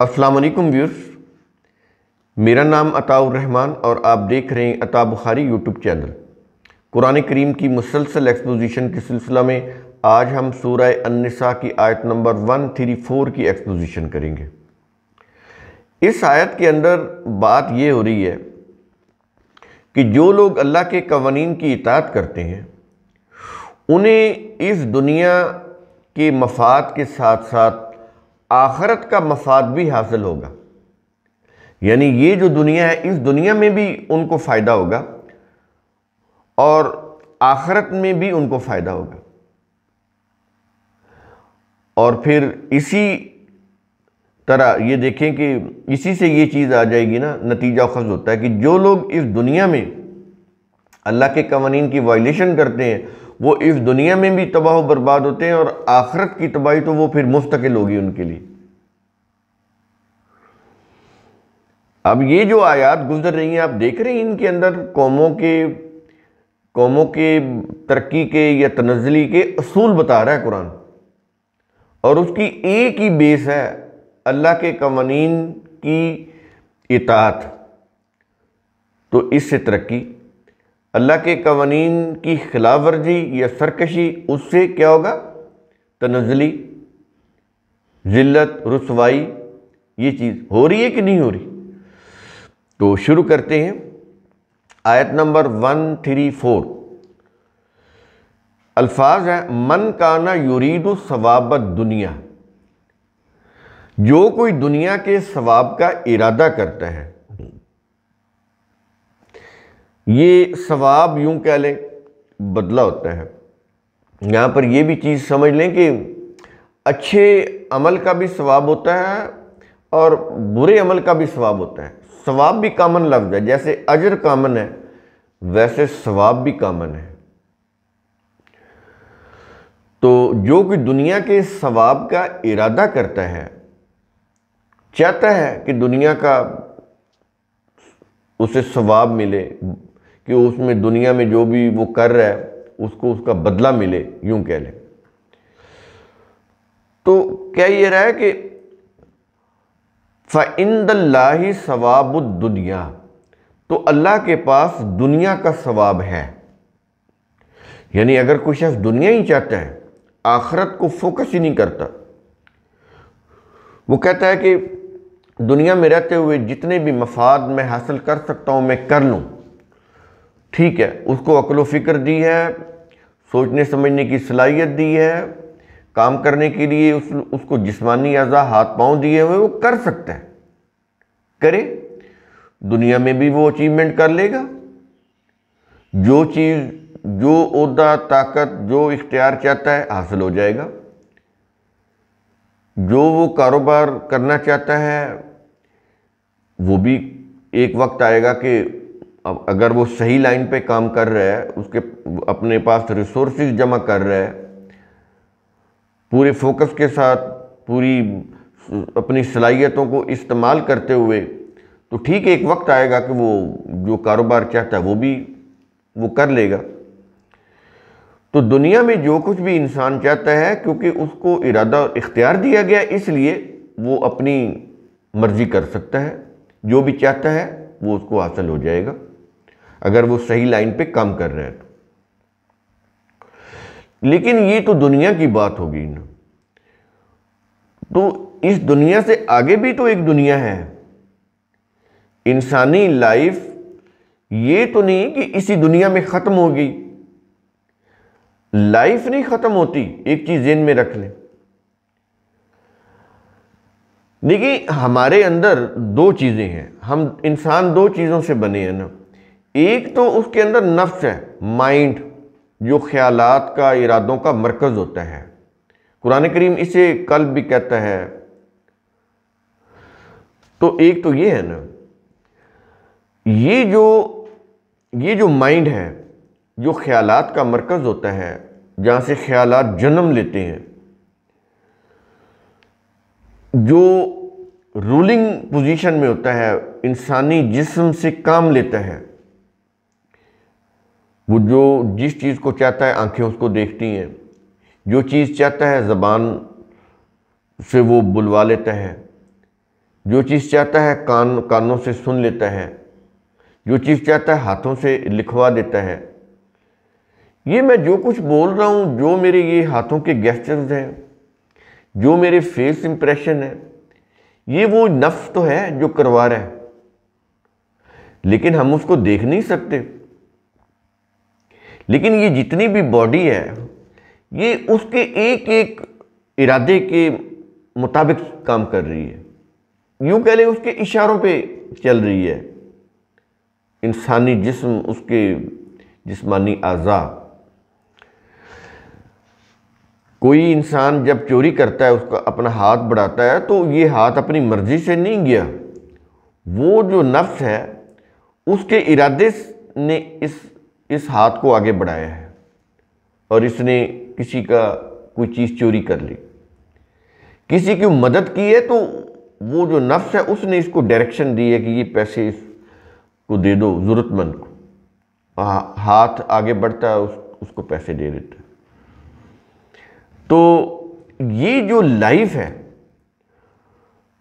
वालेकुम व्यूर्स मेरा नाम अताउर रहमान और आप देख रहे हैं अता बुखारी यूट्यूब चैनल कुरान करीम की मुसलसल एक्सपोजिशन के सिलसिला में आज हम सूरह अनसा की आयत नंबर 134 की एक्सपोजिशन करेंगे इस आयत के अंदर बात यह हो रही है कि जो लोग अल्लाह के कवानीन की इतात करते हैं उन्हें इस दुनिया के मफाद के साथ साथ आखरत का मफाद भी हासिल होगा यानी ये जो दुनिया है इस दुनिया में भी उनको फ़ायदा होगा और आखरत में भी उनको फ़ायदा होगा और फिर इसी तरह ये देखें कि इसी से ये चीज़ आ जाएगी ना नतीजा खज होता है कि जो लोग इस दुनिया में अल्लाह के कवानीन की वायलेशन करते हैं वो इस दुनिया में भी तबाह बर्बाद होते हैं और आखरत की तबाही तो वो फिर मुस्तकिल होगी उनके लिए अब ये जो आयात गुजर रही हैं आप देख रहे हैं इनके अंदर कौमों के कौमों के तरक्की के या तनजली के असूल बता रहा है कुरान और उसकी एक ही बेस है अल्लाह के कवानीन की इतात तो इससे तरक्की अल्लाह के कवानीन की खिलाफ वर्जी या सरकशी उससे क्या होगा तनजली ज़िल्लत रसवाई ये चीज़ हो रही है कि नहीं हो रही तो शुरू करते हैं आयत नंबर वन थ्री फोर अल्फाज हैं मन काना यूरीद सवाबत दुनिया जो कोई दुनिया के सवाब का इरादा करता है ये सवाब यूं कह लें बदला होता है यहाँ पर यह भी चीज़ समझ लें कि अच्छे अमल का भी सवाब होता है और बुरे अमल का भी सवाब होता है सवाब भी कामन लफ्ज़ है जैसे अजर कामन है वैसे सवाब भी कामन है तो जो कि दुनिया के सवाब का इरादा करता है चाहता है कि दुनिया का उसे सवाब मिले कि उसमें दुनिया में जो भी वो कर रहा है उसको उसका बदला मिले यूं कह लें तो क्या ये रहा है कि फ़िंदल्ला सवाब दुनिया तो अल्लाह के पास दुनिया का सवाब है यानी अगर कोई शख्स दुनिया ही चाहता है आखरत को फोकस ही नहीं करता वो कहता है कि दुनिया में रहते हुए जितने भी मफाद मैं हासिल कर सकता हूँ मैं कर लूँ ठीक है उसको अकल फ़िक्र दी है सोचने समझने की सलाहियत दी है काम करने के लिए उस उसको जिस्मानी अज़ा हाथ पाँव दिए हुए वो कर सकता है करे दुनिया में भी वो अचीवमेंट कर लेगा जो चीज़ जो उदा ताकत जो इख्तियार चाहता है हासिल हो जाएगा जो वो कारोबार करना चाहता है वो भी एक वक्त आएगा कि अब अगर वो सही लाइन पे काम कर रहा है उसके अपने पास रिसोर्स जमा कर रहा है पूरे फोकस के साथ पूरी अपनी सलाहियतों को इस्तेमाल करते हुए तो ठीक एक वक्त आएगा कि वो जो कारोबार चाहता है वो भी वो कर लेगा तो दुनिया में जो कुछ भी इंसान चाहता है क्योंकि उसको इरादा और इख्तियार दिया गया इसलिए वो अपनी मर्ज़ी कर सकता है जो भी चाहता है वो उसको हासिल हो जाएगा अगर वो सही लाइन पे काम कर रहे हैं तो लेकिन ये तो दुनिया की बात होगी ना तो इस दुनिया से आगे भी तो एक दुनिया है इंसानी लाइफ ये तो नहीं कि इसी दुनिया में ख़त्म हो गई लाइफ नहीं ख़त्म होती एक चीज़ जेन में रख लें देखिए हमारे अंदर दो चीज़ें हैं हम इंसान दो चीज़ों से बने हैं ना एक तो उसके अंदर नफ्स है माइंड जो ख्यालात का इरादों का मरकज़ होता है कुरान करीम इसे कल्ब भी कहता है तो एक तो ये है ना ये जो ये जो माइंड है जो ख्यालात का मरकज़ होता है जहाँ से ख्यालात जन्म लेते हैं जो रूलिंग पोजीशन में होता है इंसानी जिस्म से काम लेता है वो जो जिस चीज़ को चाहता है आंखें उसको देखती हैं जो चीज़ चाहता है ज़बान से वो बुलवा लेता है जो चीज़ चाहता है कान कानों से सुन लेता है जो चीज़ चाहता है हाथों से लिखवा देता है ये मैं जो कुछ बोल रहा हूँ जो मेरे ये हाथों के गेस्टर्स हैं जो मेरे फेस इम्प्रेशन है ये वो नफ्स तो है जो करवा रहा है लेकिन हम उसको देख नहीं सकते लेकिन ये जितनी भी बॉडी है ये उसके एक एक इरादे के मुताबिक काम कर रही है यूं कह लें उसके इशारों पे चल रही है इंसानी जिस्म उसके जिस्मानी अज़ा कोई इंसान जब चोरी करता है उसका अपना हाथ बढ़ाता है तो ये हाथ अपनी मर्ज़ी से नहीं गया वो जो नफ्स है उसके इरादे ने इस इस हाथ को आगे बढ़ाया है और इसने किसी का कोई चीज़ चोरी कर ली किसी की मदद की है तो वो जो नफ्स है उसने इसको डायरेक्शन दी है कि ये पैसे इसको दे दो ज़रूरतमंद को हाथ आगे बढ़ता है उस, उसको पैसे दे देता है तो ये जो लाइफ है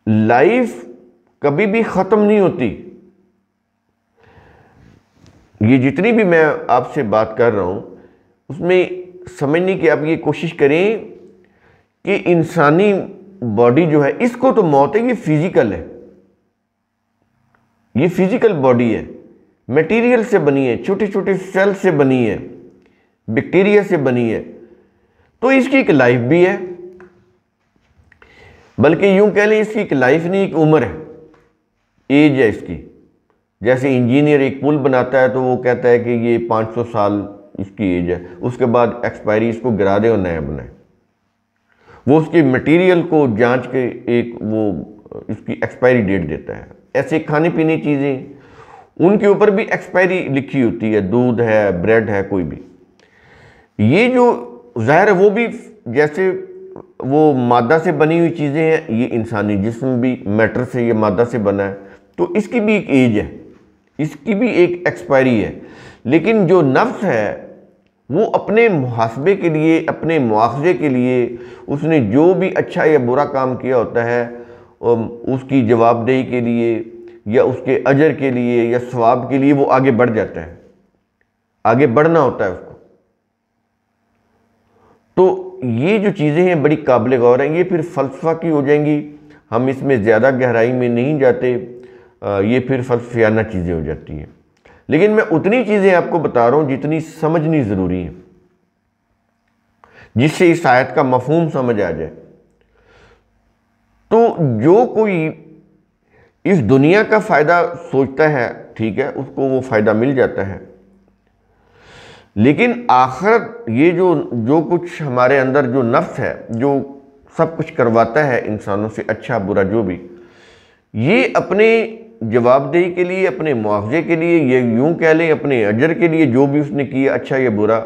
लाइफ कभी भी ख़त्म नहीं होती ये जितनी भी मैं आपसे बात कर रहा हूँ उसमें समझने की आप ये कोशिश करें कि इंसानी बॉडी जो है इसको तो मौत है ये फिज़िकल है ये फिज़िकल बॉडी है मटेरियल से बनी है छोटे छोटे सेल से बनी है बैक्टीरिया से बनी है तो इसकी एक लाइफ भी है बल्कि यूं कह लें इसकी एक लाइफ नहीं एक उम्र है एज है इसकी जैसे इंजीनियर एक पुल बनाता है तो वो कहता है कि ये 500 साल इसकी एज है उसके बाद एक्सपायरी इसको गिरा दे और नया बनाए वो उसके मटेरियल को जांच के एक वो इसकी एक्सपायरी डेट देता है ऐसे खाने पीने चीज़ें उनके ऊपर भी एक्सपायरी लिखी होती है दूध है ब्रेड है कोई भी ये जो ज़ाहिर है वो भी जैसे वो मादा से बनी हुई चीज़ें हैं ये इंसानी जिसम भी मैटर से ये मादा से बना है तो इसकी भी एक एज है इसकी भी एक एक्सपायरी है लेकिन जो नफ्स है वो अपने मुहासबे के लिए अपने मुआवजे के लिए उसने जो भी अच्छा या बुरा काम किया होता है उसकी जवाबदेही के लिए या उसके अजर के लिए या स्वाब के लिए वो आगे बढ़ जाता है आगे बढ़ना होता है उसको तो ये जो चीज़ें हैं बड़ी काबिल गौर हैं ये फिर फ़लसफ़ा की हो जाएंगी हम इसमें ज़्यादा गहराई में नहीं जाते ये फिर फलफियाना चीज़ें हो जाती हैं लेकिन मैं उतनी चीज़ें आपको बता रहा हूँ जितनी समझनी ज़रूरी है जिससे इस आयत का मफहम समझ आ जाए तो जो कोई इस दुनिया का फ़ायदा सोचता है ठीक है उसको वो फ़ायदा मिल जाता है लेकिन आखिरत ये जो जो कुछ हमारे अंदर जो नफ्स है जो सब कुछ करवाता है इंसानों से अच्छा बुरा जो भी ये अपने जवाबदेही के लिए अपने मुआवजे के लिए यह यूँ कह लें अपने अजर के लिए जो भी उसने किया अच्छा या बुरा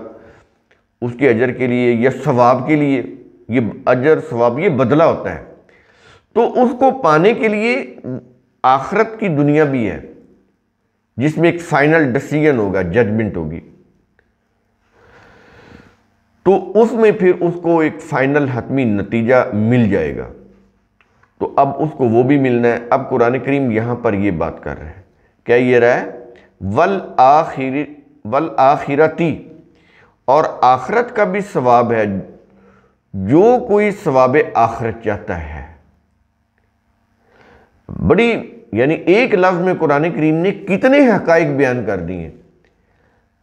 उसके अजर के लिए या सवाब के लिए ये अजर सवाब ये बदला होता है तो उसको पाने के लिए आखरत की दुनिया भी है जिसमें एक फाइनल डिसीजन होगा जजमेंट होगी तो उसमें फिर उसको एक फाइनल हतमी नतीजा मिल जाएगा तो अब उसको वो भी मिलना है अब कुरान करीम यहाँ पर ये बात कर रहे हैं क्या ये रहा है वल आखिर वल आखिरती और आखरत का भी सवाब है जो कोई सवाब आखरत चाहता है बड़ी यानी एक लफ्ज़ में कुरान करीम ने कितने हकाइक बयान कर दिए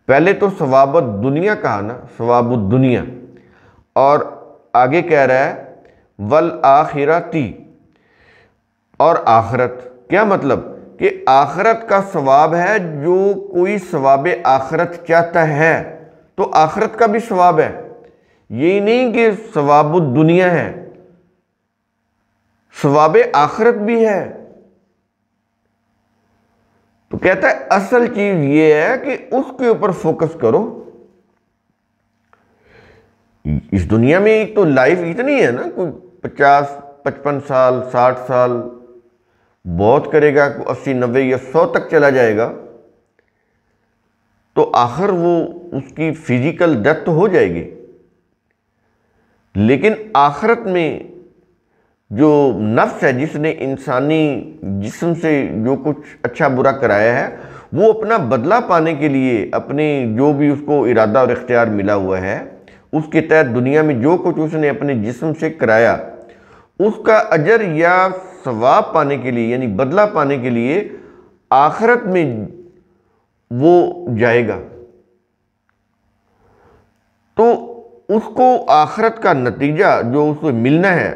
पहले तो सवाब दुनिया कहा ना सवाब दुनिया और आगे कह रहा है वल आखिरती और आखरत क्या मतलब कि आखरत का सवाब है जो कोई सवाब आखरत चाहता है तो आखरत का भी सवाब है यही नहीं कि सवाब दुनिया है सवाब आखरत भी है तो कहता है असल चीज ये है कि उसके ऊपर फोकस करो इस दुनिया में एक तो लाइफ इतनी है ना कोई पचास पचपन साल साठ साल बहुत करेगा अस्सी नब्बे या सौ तक चला जाएगा तो आखिर वो उसकी फिजिकल डेथ तो हो जाएगी लेकिन आखरत में जो नफ्स है जिसने इंसानी जिसम से जो कुछ अच्छा बुरा कराया है वो अपना बदला पाने के लिए अपने जो भी उसको इरादा और इख्तियार मिला हुआ है उसके तहत दुनिया में जो कुछ उसने अपने जिसम से कराया उसका अजर या सवाब पाने के लिए यानी बदला पाने के लिए आखरत में वो जाएगा तो उसको आखरत का नतीजा जो उसको मिलना है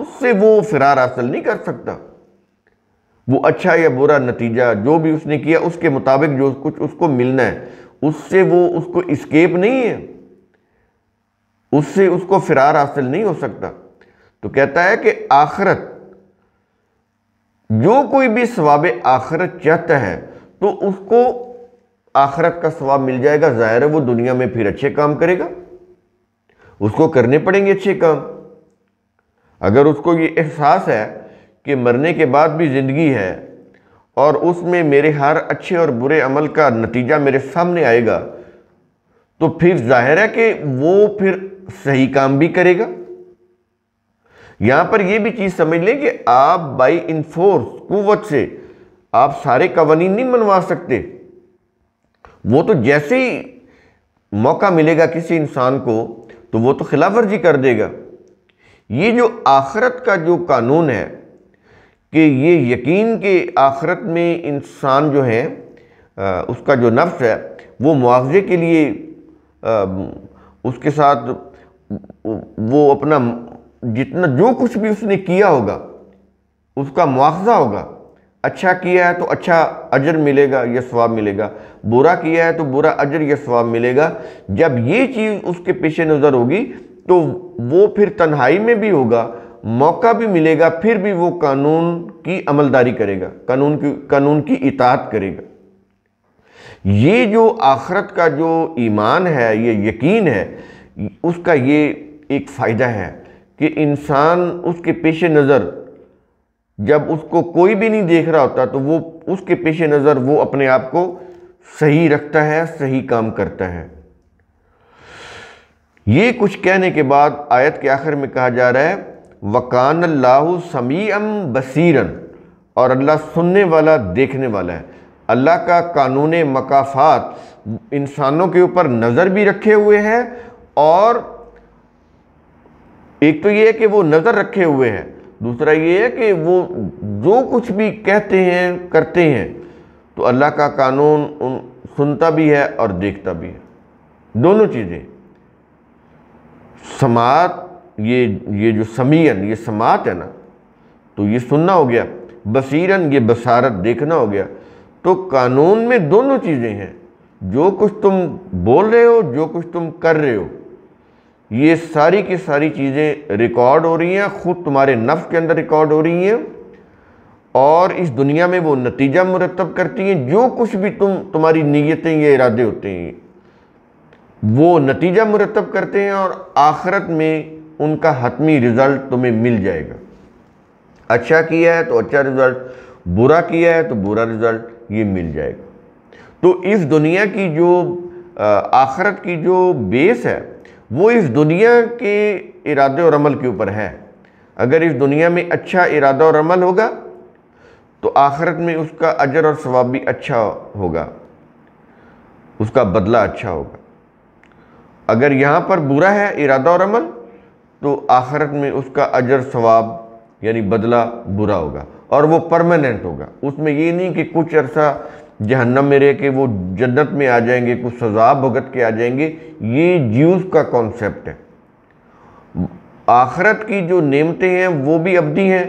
उससे वो फिरार हासिल नहीं कर सकता वो अच्छा या बुरा नतीजा जो भी उसने किया उसके मुताबिक जो कुछ उसको मिलना है उससे वो उसको इस्केप नहीं है उससे उसको फिरार हासिल नहीं हो सकता तो कहता है कि आखरत जो कोई भी स्वाब आखरत चाहता है तो उसको आखरत का स्वाब मिल जाएगा ज़ाहिर है वो दुनिया में फिर अच्छे काम करेगा उसको करने पड़ेंगे अच्छे काम अगर उसको ये एहसास है कि मरने के बाद भी ज़िंदगी है और उसमें मेरे हर अच्छे और बुरे अमल का नतीजा मेरे सामने आएगा तो फिर जाहिर है कि वो फिर सही काम भी करेगा यहाँ पर यह भी चीज़ समझ लें कि आप बाई इनफोर्स कुत से आप सारे कवानी नहीं मनवा सकते वो तो जैसे ही मौका मिलेगा किसी इंसान को तो वो तो खिलाफ वर्जी कर देगा ये जो आखरत का जो कानून है कि ये यकीन के आखरत में इंसान जो है उसका जो नफ्स है वो मुआवजे के लिए उसके साथ वो अपना जितना जो कुछ भी उसने किया होगा उसका मुआवजा होगा अच्छा किया है तो अच्छा अजर मिलेगा या स्वाब मिलेगा बुरा किया है तो बुरा अजर या स्वाब मिलेगा जब ये चीज़ उसके पेश नज़र होगी तो वो फिर तन्हाई में भी होगा मौका भी मिलेगा फिर भी वो कानून की अमलदारी करेगा कानून की कानून की इतात करेगा ये जो आखरत का जो ईमान है ये यकीन है उसका ये एक फ़ायदा है कि इंसान उसके पेश नज़र जब उसको कोई भी नहीं देख रहा होता तो वो उसके पेश नज़र वो अपने आप को सही रखता है सही काम करता है ये कुछ कहने के बाद आयत के आखिर में कहा जा रहा है वकान अल्लाह अम बसीरन और अल्लाह सुनने वाला देखने वाला है अल्लाह का कानून मकाफात इंसानों के ऊपर नज़र भी रखे हुए है और एक तो ये है कि वो नज़र रखे हुए हैं दूसरा ये है कि वो जो कुछ भी कहते हैं करते हैं तो अल्लाह का कानून उन सुनता भी है और देखता भी है दोनों चीज़ें समात ये ये जो समीयन ये समात है ना तो ये सुनना हो गया बसीरन ये बसारत देखना हो गया तो कानून में दोनों चीज़ें हैं जो कुछ तुम बोल रहे हो जो कुछ तुम कर रहे हो ये सारी की सारी चीज़ें रिकॉर्ड हो रही हैं ख़ुद तुम्हारे नफ़ के अंदर रिकॉर्ड हो रही हैं और इस दुनिया में वो नतीजा मुरतब करती हैं जो कुछ भी तुम तुम्हारी नीयतें या इरादे होते हैं वो नतीजा मुरतब करते हैं और आखरत में उनका हतमी रिज़ल्ट तुम्हें मिल जाएगा अच्छा किया है तो अच्छा रिज़ल्ट बुरा किया है तो बुरा रिज़ल्ट ये मिल जाएगा तो इस दुनिया की जो आखरत की जो बेस है वो इस दुनिया के इरादे और अमल के ऊपर है अगर इस दुनिया में अच्छा इरादा और अमल होगा तो आखिरत में उसका अजर और सवाब भी अच्छा होगा उसका बदला अच्छा होगा अगर यहाँ पर बुरा है इरादा और अमल तो आखिरत में उसका अजर सवाब यानी बदला बुरा होगा और वो परमानेंट होगा उसमें ये नहीं कि कुछ अरसा जहन्नम में रह के वो जन्नत में आ जाएंगे कुछ सजा भुगत के आ जाएंगे ये जीव का कॉन्सेप्ट है आखरत की जो नियमतें हैं वो भी अवधि हैं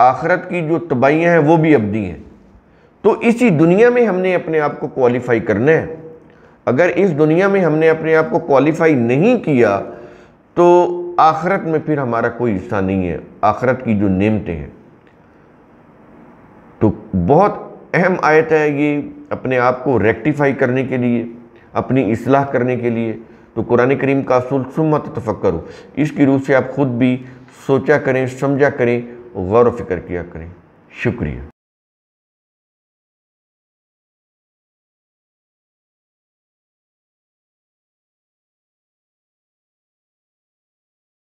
आखरत की जो तबाहियाँ हैं वो भी अवधि हैं तो इसी दुनिया में हमने अपने आप को क्वालिफाई करना है अगर इस दुनिया में हमने अपने आप को क्वालिफाई नहीं किया तो आखरत में फिर हमारा कोई हिस्सा नहीं है आखरत की जो नेमतें हैं तो बहुत अहम आयत है ये अपने आप को रेक्टिफाई करने के लिए अपनी इसलाह करने के लिए तो कुरान करीम का असूल सुमत तफक्कर हो इसकी रूह से आप ख़ुद भी सोचा करें समझा करें गौर व फिक्र किया करें शुक्रिया